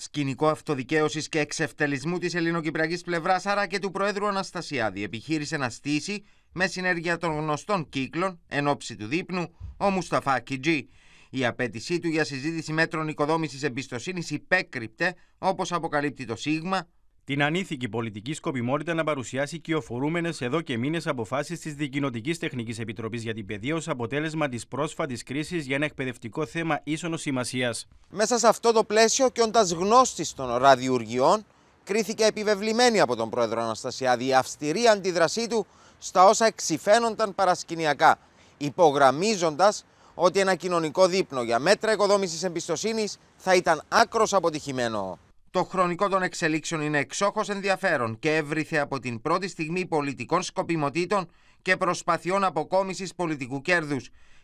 Σκηνικό αυτοδικαίωσης και εξευτελισμού της ελληνοκυπριακής πλευράς, άρα και του Προέδρου Αναστασιάδη, επιχείρησε να στήσει με συνέργεια των γνωστών κύκλων εν ώψη του δείπνου ο Μουσταφά Κιτζή. Η απέτησή του για συζήτηση μέτρων οικοδόμησης εμπιστοσύνης υπέκρυπτε, όπως αποκαλύπτει το Σίγμα, την ανήθικη πολιτική σκοπιμότητα να παρουσιάσει κυοφορούμενες εδώ και μήνες αποφάσεις της Δικοινοτικής Τεχνικής Επιτροπής για την Παιδεία ως αποτέλεσμα της πρόσφατης κρίσης για ένα εκπαιδευτικό θέμα ίσονος σημασίας. Μέσα σε αυτό το πλαίσιο και όντας γνώστης των ραδιουργιών, κρίθηκε επιβεβλημένη από τον πρόεδρο Αναστασιάδη η αυστηρή αντίδρασή του στα όσα εξηφαίνονταν παρασκηνιακά, υπογραμμίζοντας ότι ένα κοινωνικό δείπνο για μέτρα οικοδόμησης εμπιστοσύνης θα ήταν άκρος αποτυχημένο. Το χρονικό των εξελίξεων είναι εξόχως ενδιαφέρον και έβριθε από την πρώτη στιγμή πολιτικών σκοπιμοτήτων και προσπαθειών αποκόμισης πολιτικού κέρδους.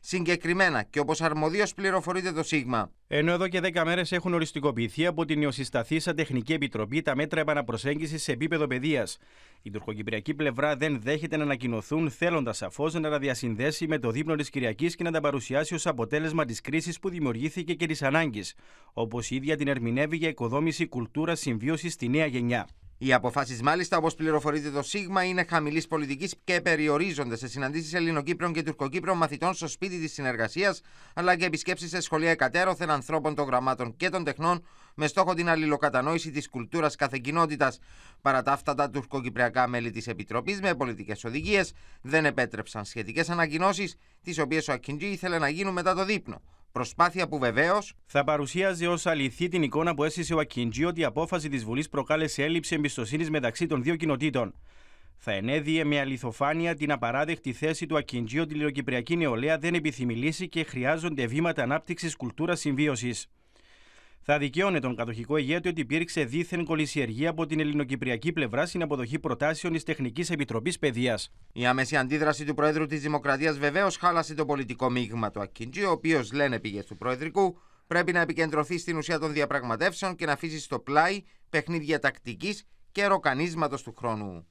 Συγκεκριμένα και όπως αρμοδίως πληροφορείται το ΣΥΓΜΑ. Ενώ εδώ και 10 μέρες έχουν οριστικοποιηθεί από την σαν Τεχνική Επιτροπή τα μέτρα επαναπροσέγγισης σε επίπεδο παιδείας. Η τουρκοκυπριακή πλευρά δεν δέχεται να ανακοινωθούν, θέλοντας σαφώς να τα διασυνδέσει με το δείπνο της Κυριακής και να τα παρουσιάσει ως αποτέλεσμα της κρίσης που δημιουργήθηκε και της ανάγκης. Όπως η ίδια την ερμηνεύει για οικοδόμηση κουλτούρας συμβίωσης στη νέα γενιά. Οι αποφάσεις, μάλιστα, όπως πληροφορείται το ΣΥΓΜΑ, είναι χαμηλής πολιτικής και περιορίζονται σε συναντήσεις Ελληνοκύπρων και Τουρκοκύπρων μαθητών στο σπίτι της συνεργασίας, αλλά και επισκέψεις σε σχολεία εκατέρωθεν ανθρώπων των γραμμάτων και των τεχνών, με στόχο την αλληλοκατανόηση της κουλτούρας κάθε κοινότητας. Παρά τα αυτά, τα τουρκοκυπριακά μέλη της Επιτροπής, με πολιτικές οδηγίες, δεν επέτρεψαν σχετικές ανακοινώσεις, τις οποίες ο Ακιντζή ήθελε να γίνουν μετά το δείπνο. Προσπάθεια που βεβαίως θα παρουσίαζει ως αληθή την εικόνα που έσυσε ο Ακιντζή ότι η απόφαση της Βουλής προκάλεσε έλλειψη εμπιστοσύνης μεταξύ των δύο κοινοτήτων. Θα ενέδιε με αληθοφάνεια την απαράδεκτη θέση του Ακιντζή ότι η λογοκυπριακή νεολαία δεν επιθυμηλήσει και χρειάζονται βήματα ανάπτυξης κουλτούρας συμβίωσης θα δικαιώνει τον κατοχικό ηγέτη ότι υπήρξε δίθεν κολυσιεργία από την ελληνοκυπριακή πλευρά στην αποδοχή προτάσεων της Τεχνικής Επιτροπής Παιδείας. Η άμεση αντίδραση του Προέδρου της Δημοκρατίας βεβαίως χάλασε το πολιτικό μείγμα του Ακίντζη, ο οποίος λένε πήγε του Προεδρικού, πρέπει να επικεντρωθεί στην ουσία των διαπραγματεύσεων και να αφήσει στο πλάι παιχνίδια τακτικής και ροκανίσματος του χρόνου.